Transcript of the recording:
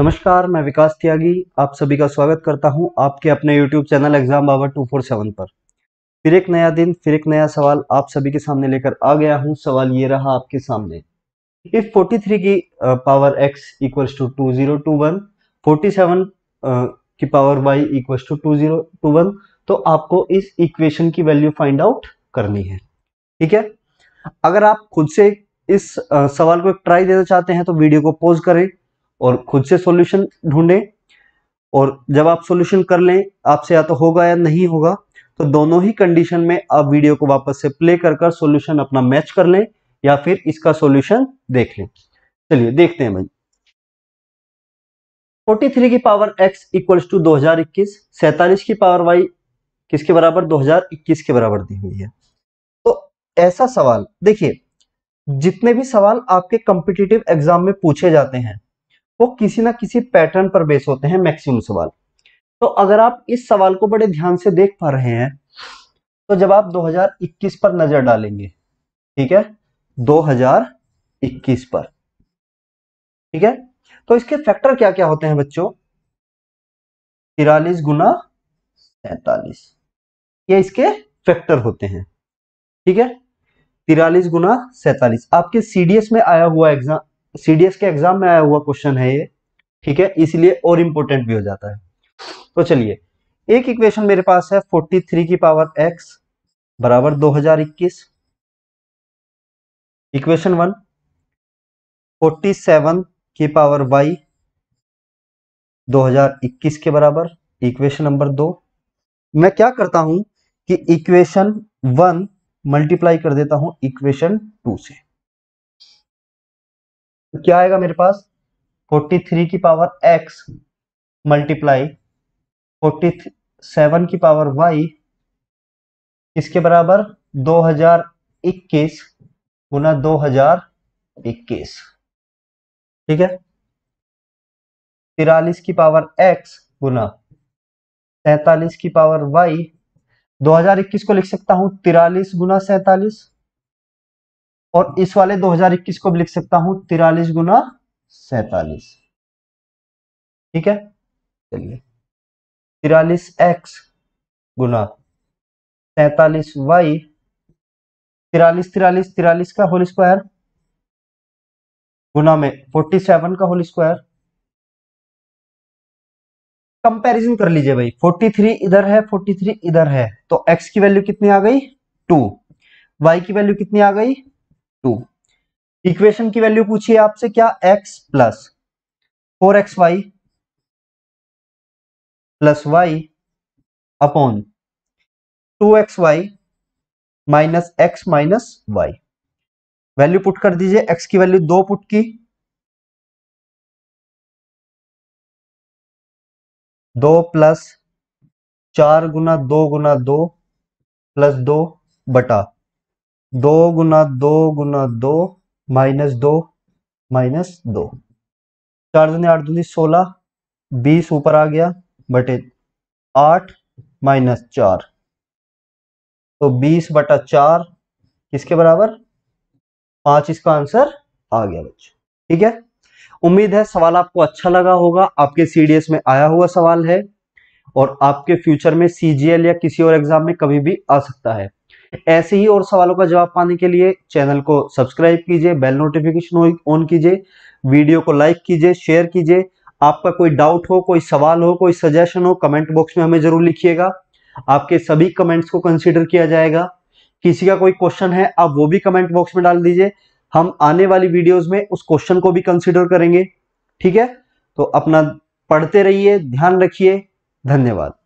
नमस्कार मैं विकास त्यागी आप सभी का स्वागत करता हूं आपके अपने यूट्यूब चैनल एग्जाम बाबर 247 पर फिर एक नया दिन फिर एक नया सवाल आप सभी के सामने लेकर आ गया हूं सवाल ये रहा आपके सामने इफ 43 की power x equals to two zero two one forty seven की power Y equals to two zero two one तो आपको इस इक्वेशन की वैल्यू फाइंड आउट करनी है ठीक है अगर आप खुद से इस सवाल को एक ट्राई देना चाहते हैं तो वीडियो को पॉज करें और खुद से सॉल्यूशन ढूंढें और जब आप सॉल्यूशन कर लें आपसे या तो होगा या नहीं होगा तो दोनों ही कंडीशन में आप वीडियो को वापस से प्ले कर कर सोल्यूशन अपना मैच कर लें या फिर इसका सॉल्यूशन देख लें चलिए देखते हैं भाई 43 की पावर x इक्वल्स टू 2021 सैतालीस की पावर y किसके बराबर 2021 के बराबर दी हुई है तो ऐसा सवाल देखिए जितने भी सवाल आपके कॉम्पिटिटिव एग्जाम में पूछे जाते हैं वो किसी ना किसी पैटर्न पर बेस होते हैं मैक्सिमम सवाल तो अगर आप इस सवाल को बड़े ध्यान से देख पा रहे हैं तो जब आप 2021 पर नजर डालेंगे ठीक है 2021 पर ठीक है तो इसके फैक्टर क्या क्या होते हैं बच्चों तिरालीस गुना सैतालीस ये इसके फैक्टर होते हैं ठीक है तिरालीस गुना सैतालीस आपके सीडीएस में आया हुआ एग्जाम सीडीएस के एग्जाम में आया हुआ क्वेश्चन है ये ठीक है इसलिए और इम्पोर्टेंट भी हो जाता है तो चलिए एक इक्वेशन मेरे पास है 43 की पावर x बराबर 2021 इक्वेशन वन 47 की पावर y 2021 के बराबर इक्वेशन नंबर दो मैं क्या करता हूं कि इक्वेशन वन मल्टीप्लाई कर देता हूं इक्वेशन टू से तो क्या आएगा मेरे पास फोर्टी थ्री की power X multiply forty seven की पावर वाई इसके बराबर दो हजार इक्कीस गुना दो हजार इक्कीस ठीक है तिरालीस की पावर एक्स गुना सैतालीस की पावर वाई 2021 को लिख सकता हूं तिरालीस गुना सैतालीस और इस वाले 2021 को भी लिख सकता हूं तिरालीस गुना सैतालीस ठीक है चलिए तिरालीस एक्स गुना सैतालीस वाई तिरालीस तिरालीस तिरालीस का होल स्क्वायर गुना में फोर्टी सेवन का होल स्क्वायर कंपैरिजन कर लीजिए भाई फोर्टी थ्री इधर है फोर्टी थ्री इधर है तो एक्स की वैल्यू कितनी आ गई टू वाई की वैल्यू कितनी आ गई टू इक्वेशन की वैल्यू पूछिए आपसे क्या x plus four X Y plus Y upon two X Y minus X minus Y value put कर दीजिए x की वैल्यू दो पुट की दो प्लस चार गुना दो गुना दो प्लस दो बटा दो गुना दो गुना दो माइनस दो माइनस दो चार दुनी आठ दुनी सोलह बीस ऊपर आ गया बटे आठ माइनस चार तो बीस बटा चार किसके बराबर पांच इसका आंसर आ गया बच्चों ठीक है उम्मीद है सवाल आपको अच्छा लगा होगा आपके सीडीएस में आया हुआ सवाल है और आपके फ्यूचर में सीजीएल या किसी और एग्जाम में कभी भी आ सकता है ऐसे ही और सवालों का जवाब पाने के लिए चैनल को सब्सक्राइब कीजिए बेल नोटिफिकेशन ऑन कीजिए वीडियो को लाइक कीजिए शेयर कीजिए आपका कोई डाउट हो कोई सवाल हो कोई सजेशन हो कमेंट बॉक्स में हमें जरूर लिखिएगा आपके सभी कमेंट्स को कंसिडर किया जाएगा किसी का कोई क्वेश्चन है आप वो भी कमेंट बॉक्स में डाल दीजिए हम आने वाली वीडियोस में उस क्वेश्चन को भी कंसिडर करेंगे ठीक है तो अपना पढ़ते रहिए ध्यान रखिए धन्यवाद